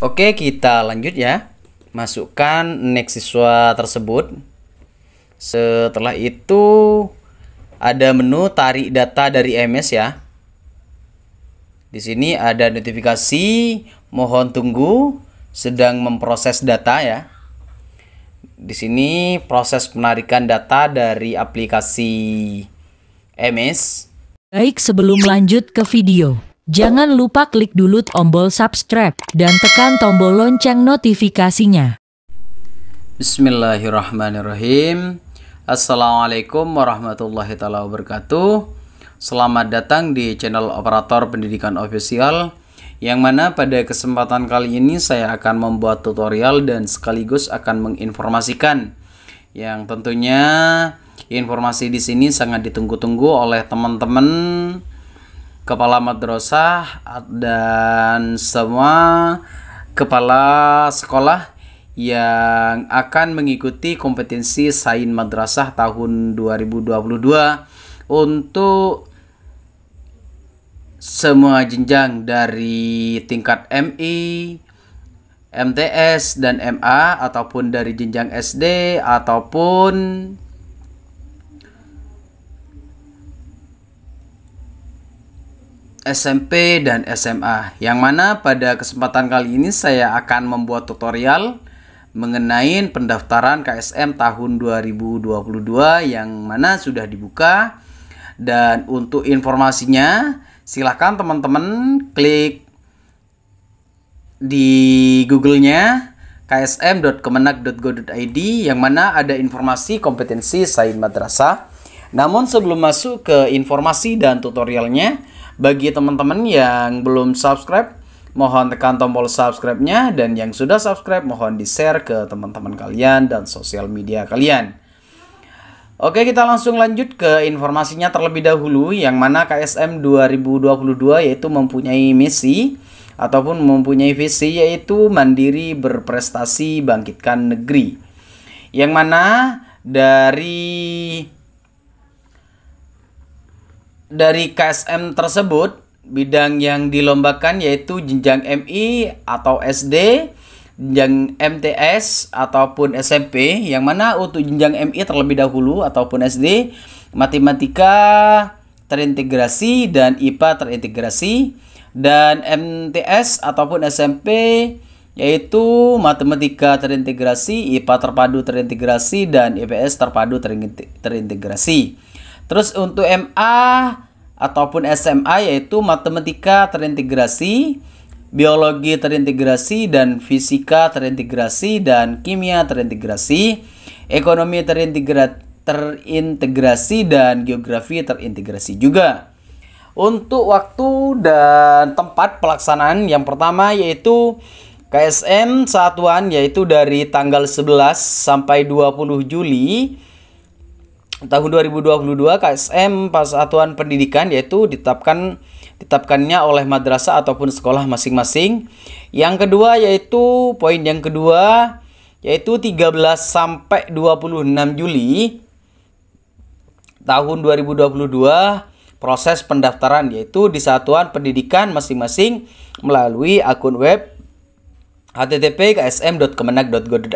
Oke, kita lanjut ya. Masukkan next siswa tersebut. Setelah itu ada menu tarik data dari MS ya. Di sini ada notifikasi mohon tunggu sedang memproses data ya. Di sini proses penarikan data dari aplikasi MS. Baik, sebelum lanjut ke video, Jangan lupa klik dulu tombol subscribe dan tekan tombol lonceng notifikasinya. Bismillahirrahmanirrahim. Assalamualaikum warahmatullahi taala wabarakatuh. Selamat datang di channel operator pendidikan official yang mana pada kesempatan kali ini saya akan membuat tutorial dan sekaligus akan menginformasikan yang tentunya informasi di sini sangat ditunggu-tunggu oleh teman-teman kepala madrasah dan semua kepala sekolah yang akan mengikuti kompetensi Sain madrasah tahun 2022 untuk semua jenjang dari tingkat MI, MTS dan MA ataupun dari jenjang SD ataupun SMP dan SMA yang mana pada kesempatan kali ini saya akan membuat tutorial mengenai pendaftaran KSM tahun 2022 yang mana sudah dibuka dan untuk informasinya silahkan teman-teman klik di Googlenya nya ksm.kemenak.go.id yang mana ada informasi kompetensi sain madrasah. Namun sebelum masuk ke informasi dan tutorialnya, bagi teman-teman yang belum subscribe, mohon tekan tombol subscribe-nya dan yang sudah subscribe mohon di-share ke teman-teman kalian dan sosial media kalian. Oke, kita langsung lanjut ke informasinya terlebih dahulu yang mana KSM 2022 yaitu mempunyai misi ataupun mempunyai visi yaitu mandiri berprestasi bangkitkan negeri. Yang mana dari dari KSM tersebut bidang yang dilombakan yaitu jenjang MI atau SD, jenjang MTS ataupun SMP yang mana untuk jenjang MI terlebih dahulu ataupun SD matematika terintegrasi dan IPA terintegrasi dan MTS ataupun SMP yaitu matematika terintegrasi, IPA terpadu terintegrasi dan IPS terpadu terintegrasi. Terus untuk MA ataupun SMA yaitu matematika terintegrasi, biologi terintegrasi dan fisika terintegrasi dan kimia terintegrasi, ekonomi terintegra terintegrasi dan geografi terintegrasi juga. Untuk waktu dan tempat pelaksanaan yang pertama yaitu KSM satuan yaitu dari tanggal 11 sampai 20 Juli tahun 2022 KSM Persatuan Pendidikan yaitu ditetapkan ditetapkannya oleh madrasah ataupun sekolah masing-masing. Yang kedua yaitu poin yang kedua yaitu 13 sampai 26 Juli tahun 2022 proses pendaftaran yaitu di satuan pendidikan masing-masing melalui akun web http ksmkemenaggoid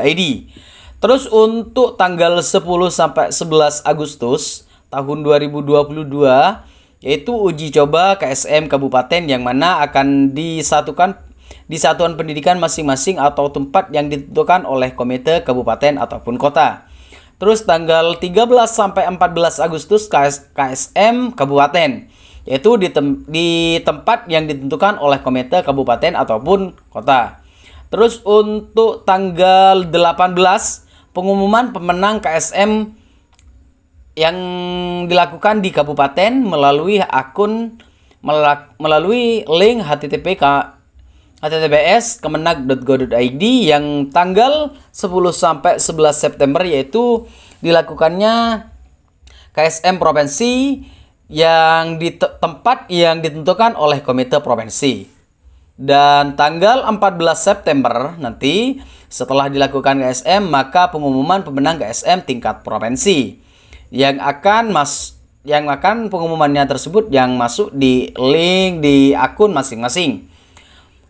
Terus untuk tanggal 10 sampai 11 Agustus tahun 2022 yaitu uji coba KSM kabupaten yang mana akan disatukan di satuan pendidikan masing-masing atau tempat yang ditentukan oleh komite kabupaten ataupun kota. Terus tanggal 13 sampai 14 Agustus KS, KSM kabupaten yaitu di, tem di tempat yang ditentukan oleh komite kabupaten ataupun kota. Terus untuk tanggal 18 pengumuman pemenang KSM yang dilakukan di kabupaten melalui akun melalui link http https kemenag.go.id yang tanggal 10 sampai 11 September yaitu dilakukannya KSM provinsi yang di tempat yang ditentukan oleh komite provinsi. Dan tanggal 14 September nanti setelah dilakukan GSM maka pengumuman pemenang GSM tingkat provinsi yang akan mas yang akan pengumumannya tersebut yang masuk di link di akun masing-masing.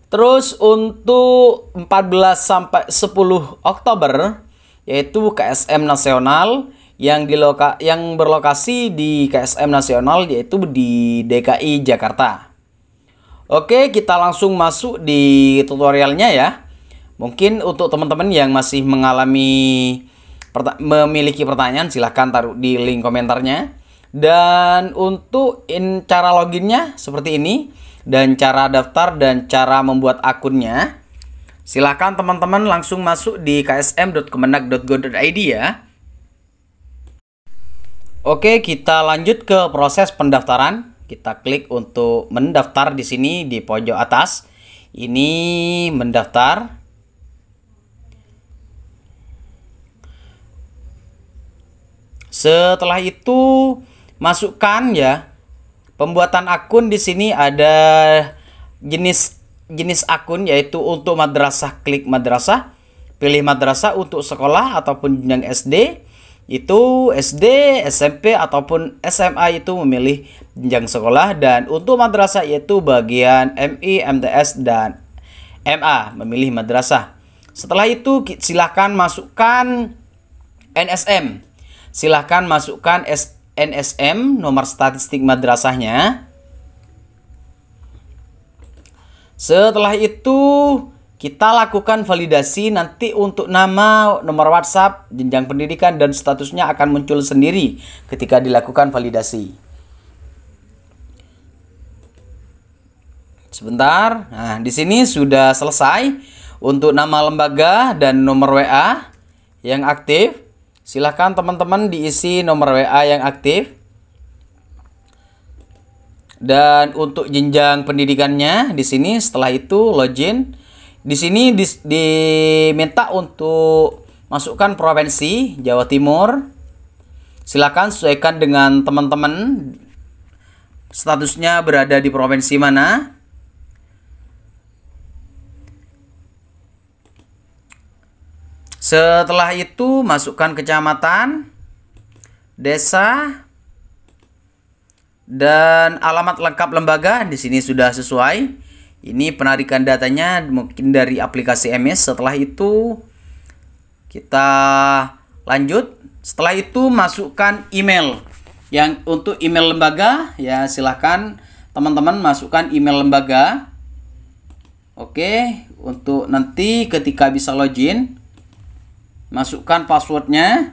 Terus untuk 14 sampai 10 Oktober yaitu KSM nasional yang di loka yang berlokasi di KSM nasional yaitu di DKI Jakarta. Oke, kita langsung masuk di tutorialnya ya. Mungkin untuk teman-teman yang masih mengalami memiliki pertanyaan silahkan taruh di link komentarnya. Dan untuk in cara loginnya seperti ini dan cara daftar dan cara membuat akunnya. Silahkan teman-teman langsung masuk di ksm.kemenag.go.id ya. Oke, kita lanjut ke proses pendaftaran. Kita klik untuk mendaftar di sini di pojok atas. Ini mendaftar. Setelah itu masukkan ya pembuatan akun di sini ada jenis jenis akun yaitu untuk madrasah klik madrasah, pilih madrasah untuk sekolah ataupun yang SD, itu SD, SMP ataupun SMA itu memilih jenjang sekolah dan untuk madrasah yaitu bagian MI, MTS dan MA memilih madrasah. Setelah itu silahkan masukkan NSM. Silahkan masukkan NSM nomor statistik madrasahnya. Setelah itu kita lakukan validasi nanti untuk nama, nomor WhatsApp, jenjang pendidikan, dan statusnya akan muncul sendiri ketika dilakukan validasi. Sebentar, nah di sini sudah selesai untuk nama lembaga dan nomor WA yang aktif. Silahkan teman-teman diisi nomor WA yang aktif. Dan untuk jenjang pendidikannya di sini setelah itu login di sini di, diminta untuk masukkan provinsi Jawa Timur. Silakan sesuaikan dengan teman-teman statusnya berada di provinsi mana. Setelah itu masukkan kecamatan, desa, dan alamat lengkap lembaga di sini sudah sesuai. Ini penarikan datanya mungkin dari aplikasi MS. Setelah itu kita lanjut. Setelah itu masukkan email. Yang untuk email lembaga ya silahkan teman-teman masukkan email lembaga. Oke, untuk nanti ketika bisa login masukkan passwordnya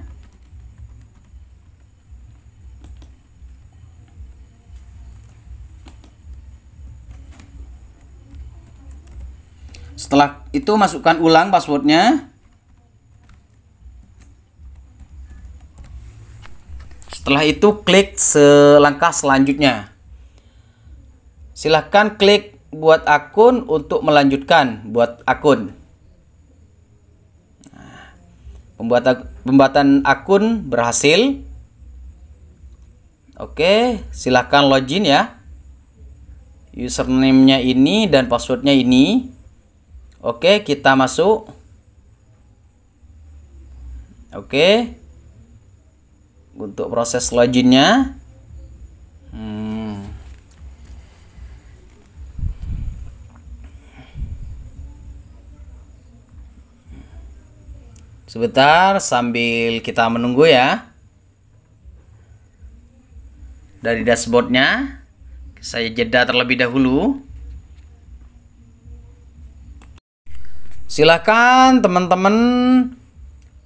Setelah itu masukkan ulang passwordnya. Setelah itu klik selangkah selanjutnya. Silahkan klik buat akun untuk melanjutkan buat akun. Nah, pembuatan pembuatan akun berhasil. Oke, silahkan login ya. Username-nya ini dan passwordnya ini. Oke, kita masuk. Oke. Untuk proses loginnya, Hmm. Sebentar sambil kita menunggu ya. Dari dashboardnya, saya jeda terlebih dahulu. Silahkan teman-teman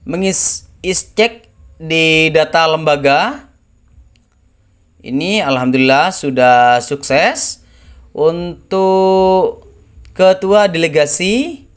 mengis-cek di data lembaga. Ini alhamdulillah sudah sukses untuk ketua delegasi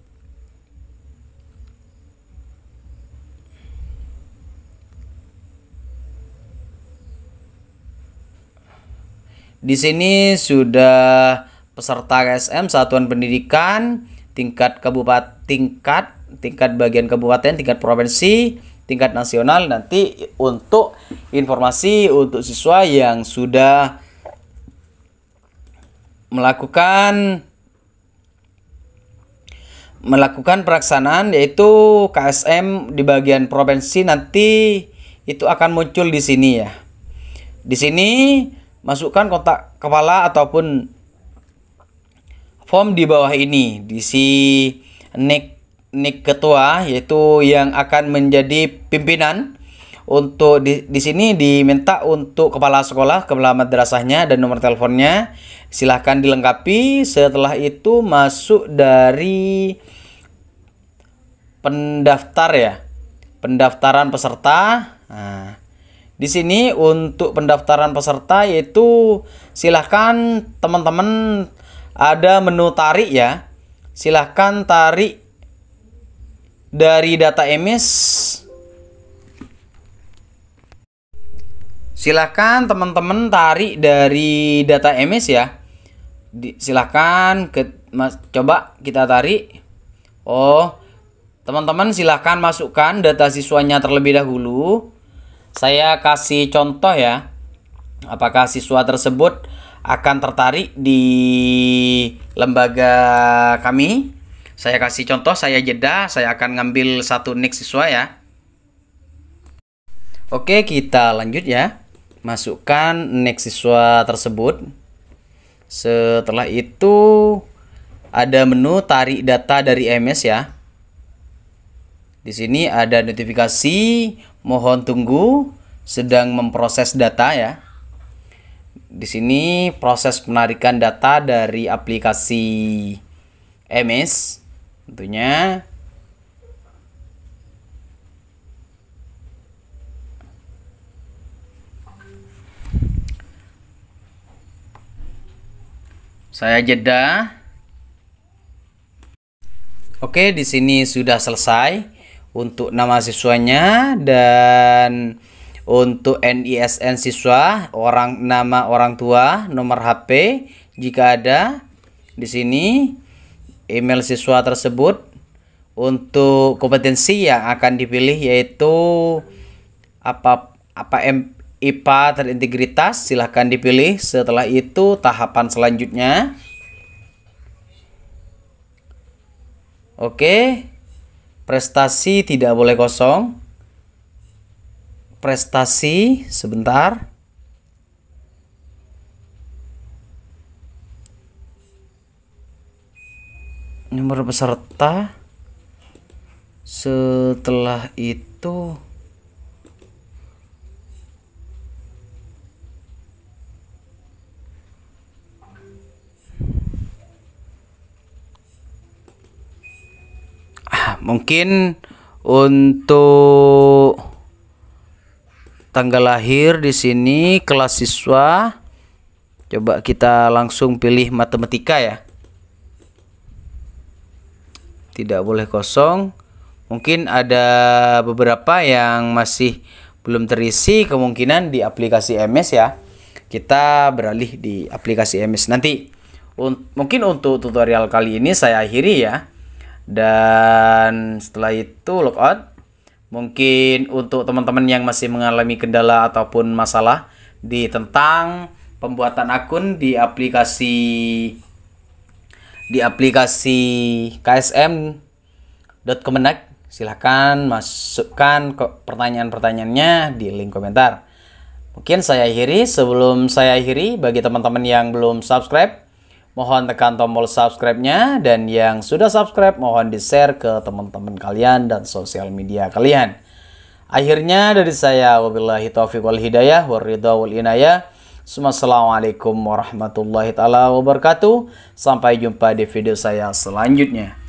Di sini sudah peserta KSM Satuan Pendidikan tingkat kabupaten, tingkat tingkat bagian kabupaten, tingkat provinsi, tingkat nasional nanti untuk informasi untuk siswa yang sudah melakukan melakukan pelaksanaan yaitu KSM di bagian provinsi nanti itu akan muncul di sini ya. Di sini masukkan kontak kepala ataupun form di bawah ini di si nick nick ketua yaitu yang akan menjadi pimpinan untuk di, di sini diminta untuk kepala sekolah, kepala madrasahnya dan nomor teleponnya. Silahkan dilengkapi. Setelah itu masuk dari pendaftar ya. Pendaftaran peserta. Nah, di sini untuk pendaftaran peserta yaitu silahkan teman-teman ada menu tarik ya. Silahkan tarik dari data emis. Silahkan teman-teman tarik dari data emis ya. Silahkan ke, mas, coba kita tarik. Oh, teman-teman silahkan masukkan data siswanya terlebih dahulu. Saya kasih contoh ya. Apakah siswa tersebut akan tertarik di lembaga kami. Saya kasih contoh, saya jeda, saya akan ngambil satu nick siswa ya. Oke, kita lanjut ya. Masukkan nick siswa tersebut. Setelah itu ada menu tarik data dari MS ya. Di sini ada notifikasi mohon tunggu sedang memproses data ya. Di sini proses penarikan data dari aplikasi MS tentunya saya jeda. Oke, di sini sudah selesai untuk nama siswanya dan untuk NISN siswa, orang nama orang tua, nomor HP jika ada di sini email siswa tersebut untuk kompetensi yang akan dipilih yaitu apa apa M, IPA terintegritas silahkan dipilih setelah itu tahapan selanjutnya Oke prestasi tidak boleh kosong prestasi sebentar. Nomor peserta. Setelah itu ah, mungkin untuk tanggal lahir di sini kelas siswa coba kita langsung pilih matematika ya tidak boleh kosong mungkin ada beberapa yang masih belum terisi kemungkinan di aplikasi MS ya kita beralih di aplikasi MS nanti un mungkin untuk tutorial kali ini saya akhiri ya dan setelah itu logout Mungkin untuk teman-teman yang masih mengalami kendala ataupun masalah di tentang pembuatan akun di aplikasi di aplikasi KSM Kemenak silahkan masukkan pertanyaan-pertanyaannya di link komentar. Mungkin saya akhiri sebelum saya akhiri bagi teman-teman yang belum subscribe Mohon tekan tombol subscribe-nya dan yang sudah subscribe mohon di-share ke teman-teman kalian dan sosial media kalian. Akhirnya dari saya wabillahi taufiq wal hidayah waridha wal inayah. Assalamualaikum warahmatullahi taala wabarakatuh. Sampai jumpa di video saya selanjutnya.